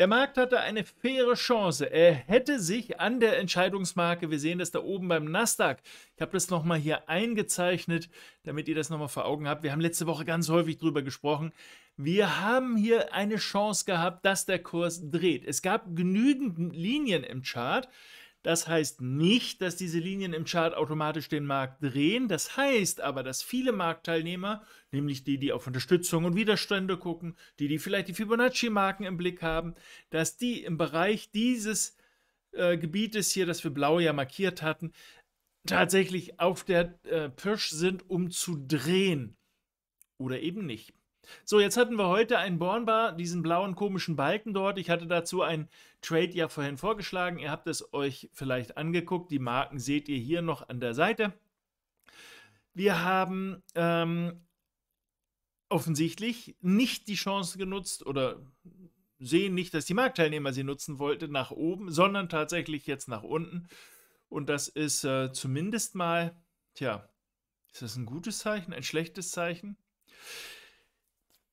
Der Markt hatte eine faire Chance. Er hätte sich an der Entscheidungsmarke, wir sehen das da oben beim Nasdaq, ich habe das nochmal hier eingezeichnet, damit ihr das nochmal vor Augen habt. Wir haben letzte Woche ganz häufig drüber gesprochen. Wir haben hier eine Chance gehabt, dass der Kurs dreht. Es gab genügend Linien im Chart, das heißt nicht, dass diese Linien im Chart automatisch den Markt drehen. Das heißt aber, dass viele Marktteilnehmer, nämlich die, die auf Unterstützung und Widerstände gucken, die, die vielleicht die Fibonacci-Marken im Blick haben, dass die im Bereich dieses äh, Gebietes hier, das wir blau ja markiert hatten, tatsächlich auf der äh, Pirsch sind, um zu drehen oder eben nicht. So, jetzt hatten wir heute einen Bornbar, diesen blauen komischen Balken dort. Ich hatte dazu ein Trade ja vorhin vorgeschlagen. Ihr habt es euch vielleicht angeguckt. Die Marken seht ihr hier noch an der Seite. Wir haben ähm, offensichtlich nicht die Chance genutzt oder sehen nicht, dass die Marktteilnehmer sie nutzen wollten nach oben, sondern tatsächlich jetzt nach unten. Und das ist äh, zumindest mal, tja, ist das ein gutes Zeichen, ein schlechtes Zeichen?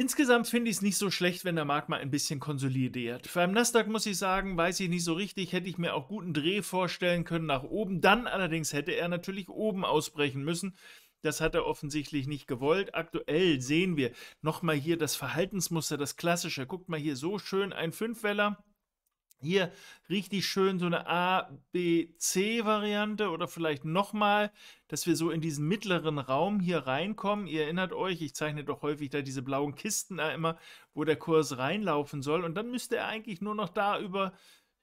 Insgesamt finde ich es nicht so schlecht, wenn der Markt mal ein bisschen konsolidiert. Beim Nasdaq muss ich sagen, weiß ich nicht so richtig, hätte ich mir auch guten Dreh vorstellen können nach oben. Dann allerdings hätte er natürlich oben ausbrechen müssen. Das hat er offensichtlich nicht gewollt. Aktuell sehen wir nochmal hier das Verhaltensmuster, das klassische. Guckt mal hier so schön ein Fünfweller hier richtig schön so eine A, B, C-Variante oder vielleicht nochmal, dass wir so in diesen mittleren Raum hier reinkommen. Ihr erinnert euch, ich zeichne doch häufig da diese blauen Kisten da immer, wo der Kurs reinlaufen soll. Und dann müsste er eigentlich nur noch da über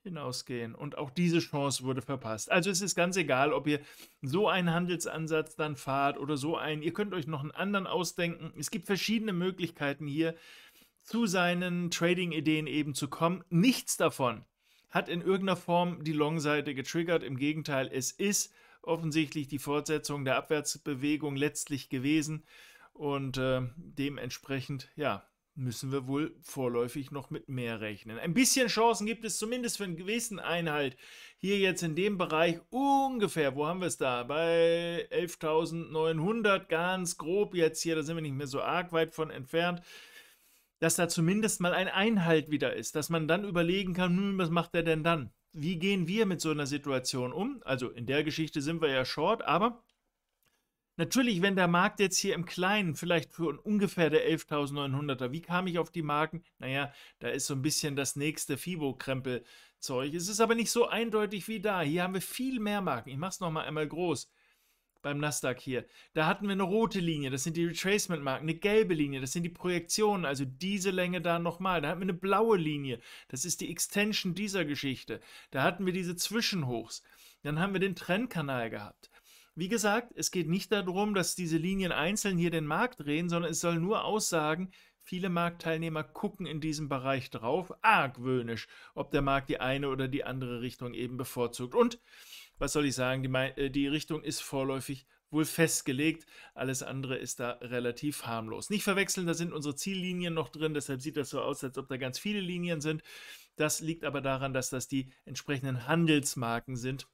hinausgehen. Und auch diese Chance wurde verpasst. Also es ist ganz egal, ob ihr so einen Handelsansatz dann fahrt oder so einen. Ihr könnt euch noch einen anderen ausdenken. Es gibt verschiedene Möglichkeiten hier zu seinen Trading-Ideen eben zu kommen. Nichts davon hat in irgendeiner Form die Long-Seite getriggert. Im Gegenteil, es ist offensichtlich die Fortsetzung der Abwärtsbewegung letztlich gewesen. Und äh, dementsprechend, ja, müssen wir wohl vorläufig noch mit mehr rechnen. Ein bisschen Chancen gibt es zumindest für einen gewissen Einhalt. Hier jetzt in dem Bereich ungefähr, wo haben wir es da? Bei 11.900, ganz grob jetzt hier, da sind wir nicht mehr so arg weit von entfernt dass da zumindest mal ein Einhalt wieder ist, dass man dann überlegen kann, hm, was macht er denn dann? Wie gehen wir mit so einer Situation um? Also in der Geschichte sind wir ja short, aber natürlich, wenn der Markt jetzt hier im Kleinen vielleicht für ungefähr der 11.900er, wie kam ich auf die Marken? Naja, da ist so ein bisschen das nächste FIBO-Krempelzeug. Es ist aber nicht so eindeutig wie da. Hier haben wir viel mehr Marken. Ich mache es nochmal einmal groß beim Nasdaq hier. Da hatten wir eine rote Linie, das sind die Retracement-Marken, eine gelbe Linie, das sind die Projektionen, also diese Länge da nochmal. Da hatten wir eine blaue Linie, das ist die Extension dieser Geschichte. Da hatten wir diese Zwischenhochs. Dann haben wir den Trendkanal gehabt. Wie gesagt, es geht nicht darum, dass diese Linien einzeln hier den Markt drehen, sondern es soll nur aussagen, viele Marktteilnehmer gucken in diesem Bereich drauf, argwöhnisch, ob der Markt die eine oder die andere Richtung eben bevorzugt. Und was soll ich sagen, die, äh, die Richtung ist vorläufig wohl festgelegt. Alles andere ist da relativ harmlos. Nicht verwechseln, da sind unsere Ziellinien noch drin, deshalb sieht das so aus, als ob da ganz viele Linien sind. Das liegt aber daran, dass das die entsprechenden Handelsmarken sind,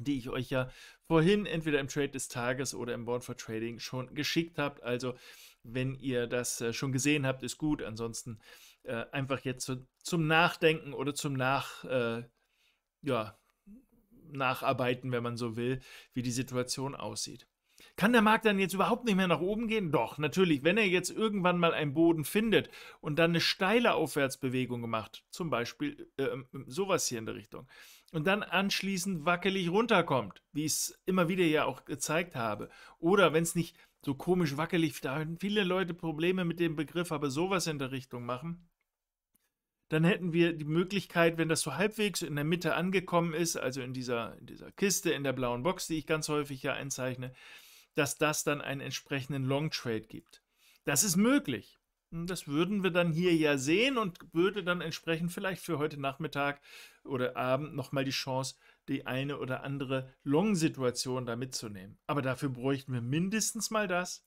die ich euch ja vorhin entweder im Trade des Tages oder im Board for Trading schon geschickt habe. Also wenn ihr das äh, schon gesehen habt, ist gut. Ansonsten äh, einfach jetzt so zum Nachdenken oder zum Nach, äh, ja, nacharbeiten, wenn man so will, wie die Situation aussieht. Kann der Markt dann jetzt überhaupt nicht mehr nach oben gehen? Doch, natürlich, wenn er jetzt irgendwann mal einen Boden findet und dann eine steile Aufwärtsbewegung gemacht, zum Beispiel äh, sowas hier in der Richtung, und dann anschließend wackelig runterkommt, wie ich es immer wieder ja auch gezeigt habe, oder wenn es nicht so komisch wackelig, da haben viele Leute Probleme mit dem Begriff, aber sowas in der Richtung machen, dann hätten wir die Möglichkeit, wenn das so halbwegs in der Mitte angekommen ist, also in dieser, in dieser Kiste, in der blauen Box, die ich ganz häufig ja einzeichne, dass das dann einen entsprechenden Long Trade gibt. Das ist möglich. Hm, das würden wir dann hier ja sehen und würde dann entsprechend vielleicht für heute Nachmittag oder Abend nochmal die Chance, die eine oder andere Long-Situation da mitzunehmen. Aber dafür bräuchten wir mindestens mal das.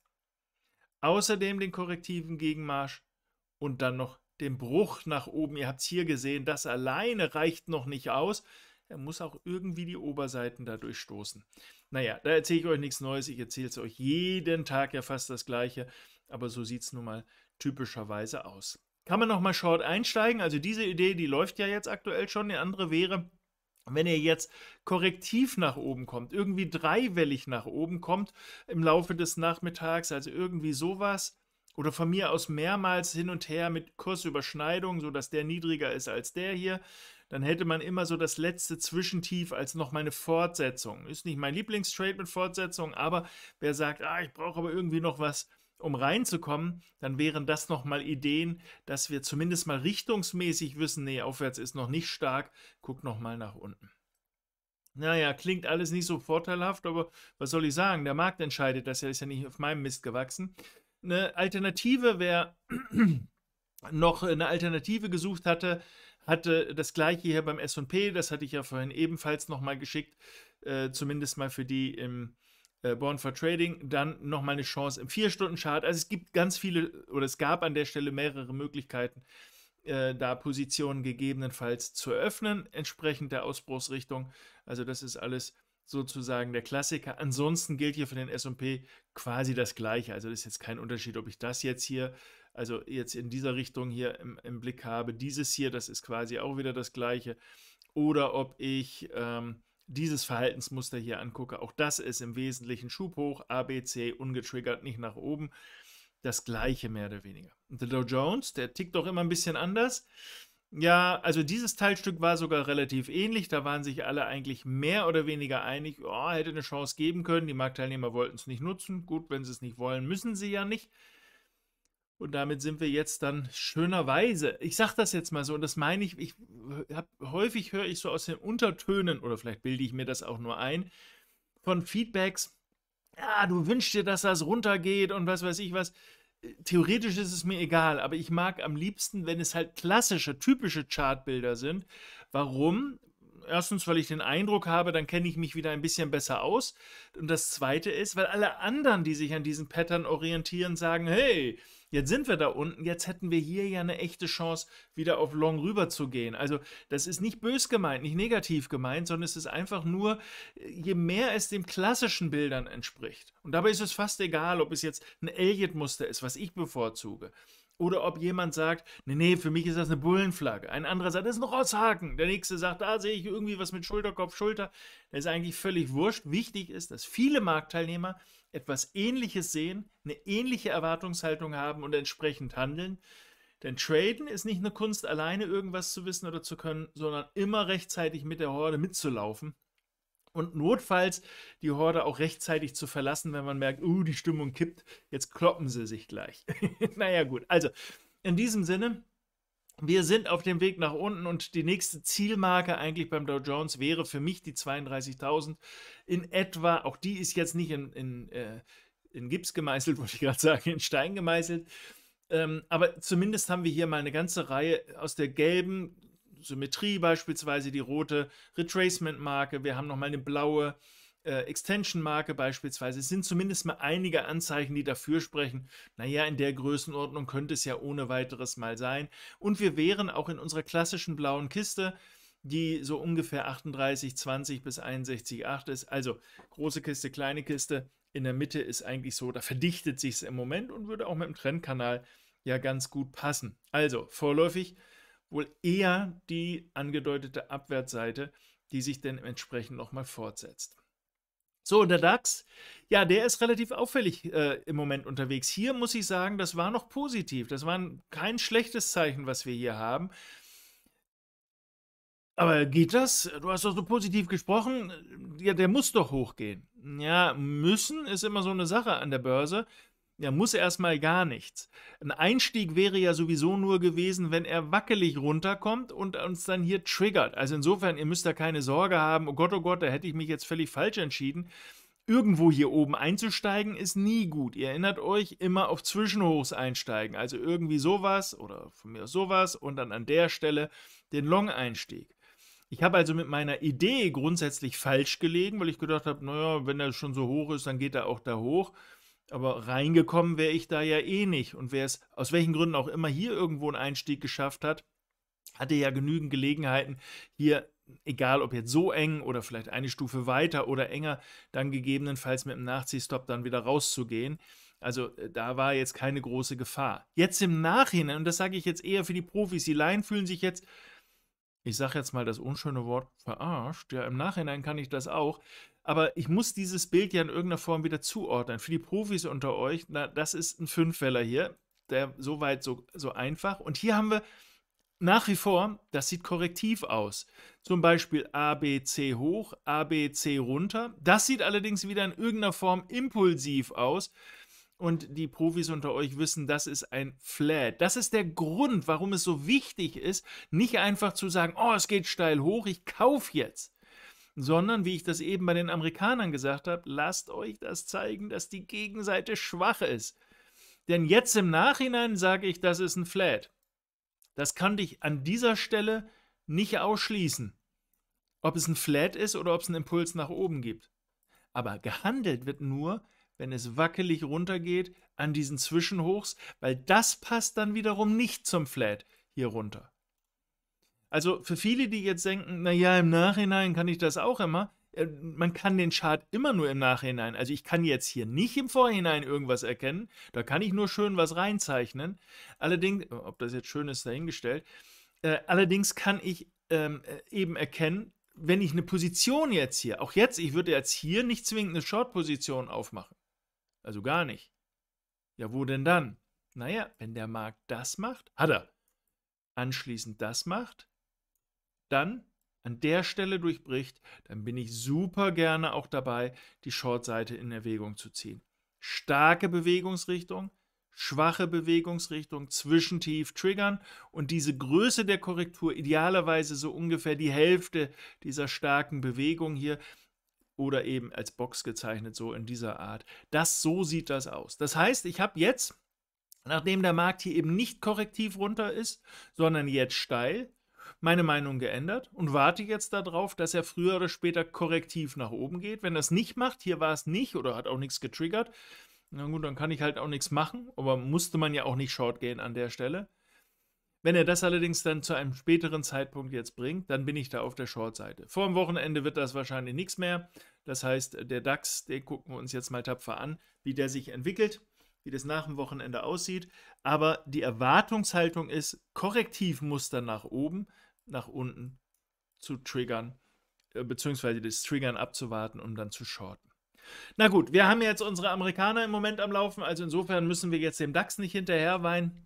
Außerdem den korrektiven Gegenmarsch und dann noch den Bruch nach oben. Ihr habt es hier gesehen, das alleine reicht noch nicht aus. Er muss auch irgendwie die Oberseiten dadurch stoßen. Naja, da erzähle ich euch nichts Neues. Ich erzähle es euch jeden Tag ja fast das Gleiche. Aber so sieht es nun mal typischerweise aus. Kann man nochmal short einsteigen? Also diese Idee, die läuft ja jetzt aktuell schon. Die andere wäre, wenn ihr jetzt korrektiv nach oben kommt, irgendwie dreiwellig nach oben kommt im Laufe des Nachmittags, also irgendwie sowas, oder von mir aus mehrmals hin und her mit Kursüberschneidung, sodass der niedriger ist als der hier, dann hätte man immer so das letzte Zwischentief als noch eine Fortsetzung. Ist nicht mein Lieblingstrade mit Fortsetzung, aber wer sagt, ah, ich brauche aber irgendwie noch was, um reinzukommen, dann wären das nochmal Ideen, dass wir zumindest mal richtungsmäßig wissen, nee, aufwärts ist noch nicht stark, guck nochmal nach unten. Naja, klingt alles nicht so vorteilhaft, aber was soll ich sagen? Der Markt entscheidet das ja, ist ja nicht auf meinem Mist gewachsen eine Alternative, wer noch eine Alternative gesucht hatte, hatte das gleiche hier beim SP, das hatte ich ja vorhin ebenfalls nochmal geschickt, äh, zumindest mal für die im äh, Born for Trading, dann nochmal eine Chance im 4-Stunden-Chart. Also es gibt ganz viele oder es gab an der Stelle mehrere Möglichkeiten, äh, da Positionen gegebenenfalls zu eröffnen, entsprechend der Ausbruchsrichtung. Also das ist alles sozusagen der Klassiker. Ansonsten gilt hier für den SP quasi das Gleiche. Also das ist jetzt kein Unterschied, ob ich das jetzt hier, also jetzt in dieser Richtung hier im, im Blick habe. Dieses hier, das ist quasi auch wieder das Gleiche. Oder ob ich ähm, dieses Verhaltensmuster hier angucke. Auch das ist im Wesentlichen Schub hoch, ABC, ungetriggert, nicht nach oben. Das Gleiche mehr oder weniger. Und der Dow Jones, der tickt doch immer ein bisschen anders. Ja, also dieses Teilstück war sogar relativ ähnlich. Da waren sich alle eigentlich mehr oder weniger einig, oh, hätte eine Chance geben können. Die Marktteilnehmer wollten es nicht nutzen. Gut, wenn sie es nicht wollen, müssen sie ja nicht. Und damit sind wir jetzt dann schönerweise, ich sage das jetzt mal so, und das meine ich, ich hab, häufig höre ich so aus den Untertönen, oder vielleicht bilde ich mir das auch nur ein, von Feedbacks, ja, du wünschst dir, dass das runtergeht und was weiß ich was theoretisch ist es mir egal, aber ich mag am liebsten, wenn es halt klassische, typische Chartbilder sind. Warum? erstens, weil ich den Eindruck habe, dann kenne ich mich wieder ein bisschen besser aus. Und das Zweite ist, weil alle anderen, die sich an diesen Pattern orientieren, sagen, hey, jetzt sind wir da unten, jetzt hätten wir hier ja eine echte Chance, wieder auf Long rüber zu gehen. Also das ist nicht bös gemeint, nicht negativ gemeint, sondern es ist einfach nur, äh, je mehr es den klassischen Bildern entspricht. Und dabei ist es fast egal, ob es jetzt ein Elliott-Muster ist, was ich bevorzuge oder ob jemand sagt, nee, nee, für mich ist das eine Bullenflagge. Ein anderer sagt, das ist ein Rosshaken. Der nächste sagt, da sehe ich irgendwie was mit Schulterkopf, Schulter. Das ist eigentlich völlig wurscht. Wichtig ist, dass viele Marktteilnehmer etwas Ähnliches sehen, eine ähnliche Erwartungshaltung haben und entsprechend handeln. Denn Traden ist nicht eine Kunst, alleine irgendwas zu wissen oder zu können, sondern immer rechtzeitig mit der Horde mitzulaufen und notfalls die Horde auch rechtzeitig zu verlassen, wenn man merkt, uh, die Stimmung kippt, jetzt kloppen sie sich gleich. naja, gut. Also, in diesem Sinne, wir sind auf dem Weg nach unten und die nächste Zielmarke eigentlich beim Dow Jones wäre für mich die 32.000 in etwa. Auch die ist jetzt nicht in, in, äh, in Gips gemeißelt, wollte ich gerade sagen, in Stein gemeißelt. Ähm, aber zumindest haben wir hier mal eine ganze Reihe aus der gelben Symmetrie beispielsweise, die rote Retracement-Marke, wir haben nochmal eine blaue äh, Extension-Marke beispielsweise. Es sind zumindest mal einige Anzeichen, die dafür sprechen, naja, in der Größenordnung könnte es ja ohne weiteres mal sein. Und wir wären auch in unserer klassischen blauen Kiste, die so ungefähr 38, 20 bis 61, 8 ist. Also große Kiste, kleine Kiste. In der Mitte ist eigentlich so, da verdichtet sich es im Moment und würde auch mit dem Trendkanal ja ganz gut passen. Also vorläufig wohl eher die angedeutete Abwärtsseite, die sich dann entsprechend nochmal fortsetzt. So, und der DAX, ja, der ist relativ auffällig äh, im Moment unterwegs. Hier muss ich sagen, das war noch positiv. Das war kein schlechtes Zeichen, was wir hier haben. Aber geht das? Du hast doch so positiv gesprochen. Ja, der muss doch hochgehen. Ja, müssen ist immer so eine Sache an der Börse. Er muss erstmal gar nichts. Ein Einstieg wäre ja sowieso nur gewesen, wenn er wackelig runterkommt und uns dann hier triggert. Also insofern, ihr müsst da keine Sorge haben, oh Gott, oh Gott, da hätte ich mich jetzt völlig falsch entschieden. Irgendwo hier oben einzusteigen ist nie gut. Ihr erinnert euch immer auf Zwischenhochs einsteigen. Also irgendwie sowas oder von mir aus sowas und dann an der Stelle den Long-Einstieg. Ich habe also mit meiner Idee grundsätzlich falsch gelegen, weil ich gedacht habe, naja, wenn er schon so hoch ist, dann geht er auch da hoch. Aber reingekommen wäre ich da ja eh nicht. Und wer es aus welchen Gründen auch immer hier irgendwo einen Einstieg geschafft hat, hatte ja genügend Gelegenheiten, hier, egal ob jetzt so eng oder vielleicht eine Stufe weiter oder enger, dann gegebenenfalls mit dem Nachziehstopp dann wieder rauszugehen. Also äh, da war jetzt keine große Gefahr. Jetzt im Nachhinein, und das sage ich jetzt eher für die Profis, die Laien fühlen sich jetzt, ich sage jetzt mal das unschöne Wort, verarscht. Ja, im Nachhinein kann ich das auch, aber ich muss dieses Bild ja in irgendeiner Form wieder zuordnen. Für die Profis unter euch, na, das ist ein Fünfweller hier, der soweit so, so einfach. Und hier haben wir nach wie vor, das sieht korrektiv aus. Zum Beispiel ABC hoch, ABC runter. Das sieht allerdings wieder in irgendeiner Form impulsiv aus. Und die Profis unter euch wissen, das ist ein Flat. Das ist der Grund, warum es so wichtig ist, nicht einfach zu sagen, oh, es geht steil hoch, ich kaufe jetzt sondern, wie ich das eben bei den Amerikanern gesagt habe, lasst euch das zeigen, dass die Gegenseite schwach ist. Denn jetzt im Nachhinein sage ich, das ist ein Flat. Das kann ich an dieser Stelle nicht ausschließen, ob es ein Flat ist oder ob es einen Impuls nach oben gibt. Aber gehandelt wird nur, wenn es wackelig runtergeht an diesen Zwischenhochs, weil das passt dann wiederum nicht zum Flat hier runter. Also für viele, die jetzt denken, naja, im Nachhinein kann ich das auch immer, äh, man kann den Chart immer nur im Nachhinein. Also ich kann jetzt hier nicht im Vorhinein irgendwas erkennen. Da kann ich nur schön was reinzeichnen. Allerdings, äh, ob das jetzt schön ist, dahingestellt. Äh, allerdings kann ich ähm, äh, eben erkennen, wenn ich eine Position jetzt hier, auch jetzt, ich würde jetzt hier nicht zwingend eine Short-Position aufmachen. Also gar nicht. Ja, wo denn dann? Naja, wenn der Markt das macht, hat er. Anschließend das macht, dann an der Stelle durchbricht, dann bin ich super gerne auch dabei, die Shortseite in Erwägung zu ziehen. Starke Bewegungsrichtung, schwache Bewegungsrichtung, zwischentief triggern und diese Größe der Korrektur idealerweise so ungefähr die Hälfte dieser starken Bewegung hier oder eben als Box gezeichnet so in dieser Art. Das so sieht das aus. Das heißt, ich habe jetzt nachdem der Markt hier eben nicht korrektiv runter ist, sondern jetzt steil, meine Meinung geändert und warte jetzt darauf, dass er früher oder später korrektiv nach oben geht. Wenn er es nicht macht, hier war es nicht oder hat auch nichts getriggert, na gut, dann kann ich halt auch nichts machen, aber musste man ja auch nicht short gehen an der Stelle. Wenn er das allerdings dann zu einem späteren Zeitpunkt jetzt bringt, dann bin ich da auf der Short-Seite. Vor dem Wochenende wird das wahrscheinlich nichts mehr. Das heißt, der DAX, den gucken wir uns jetzt mal tapfer an, wie der sich entwickelt wie das nach dem Wochenende aussieht. Aber die Erwartungshaltung ist, Korrektivmuster nach oben, nach unten zu triggern, äh, beziehungsweise das Triggern abzuwarten, um dann zu shorten. Na gut, wir haben jetzt unsere Amerikaner im Moment am Laufen, also insofern müssen wir jetzt dem DAX nicht hinterherweinen.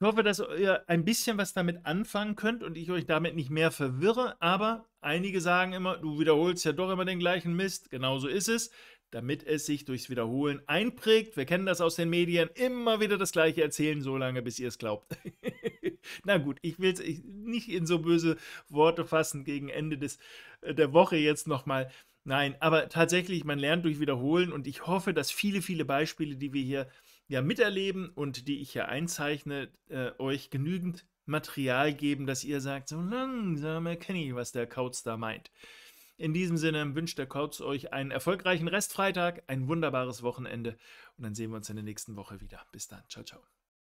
Ich hoffe, dass ihr ein bisschen was damit anfangen könnt und ich euch damit nicht mehr verwirre, aber einige sagen immer, du wiederholst ja doch immer den gleichen Mist, Genauso ist es damit es sich durchs Wiederholen einprägt. Wir kennen das aus den Medien. Immer wieder das Gleiche erzählen, so lange, bis ihr es glaubt. Na gut, ich will es nicht in so böse Worte fassen gegen Ende des, äh, der Woche jetzt nochmal. Nein, aber tatsächlich, man lernt durch Wiederholen und ich hoffe, dass viele, viele Beispiele, die wir hier ja miterleben und die ich hier einzeichne, äh, euch genügend Material geben, dass ihr sagt, so langsam erkenne ich, was der Kauz da meint. In diesem Sinne wünscht der Kauz euch einen erfolgreichen Restfreitag, ein wunderbares Wochenende und dann sehen wir uns in der nächsten Woche wieder. Bis dann. Ciao, ciao.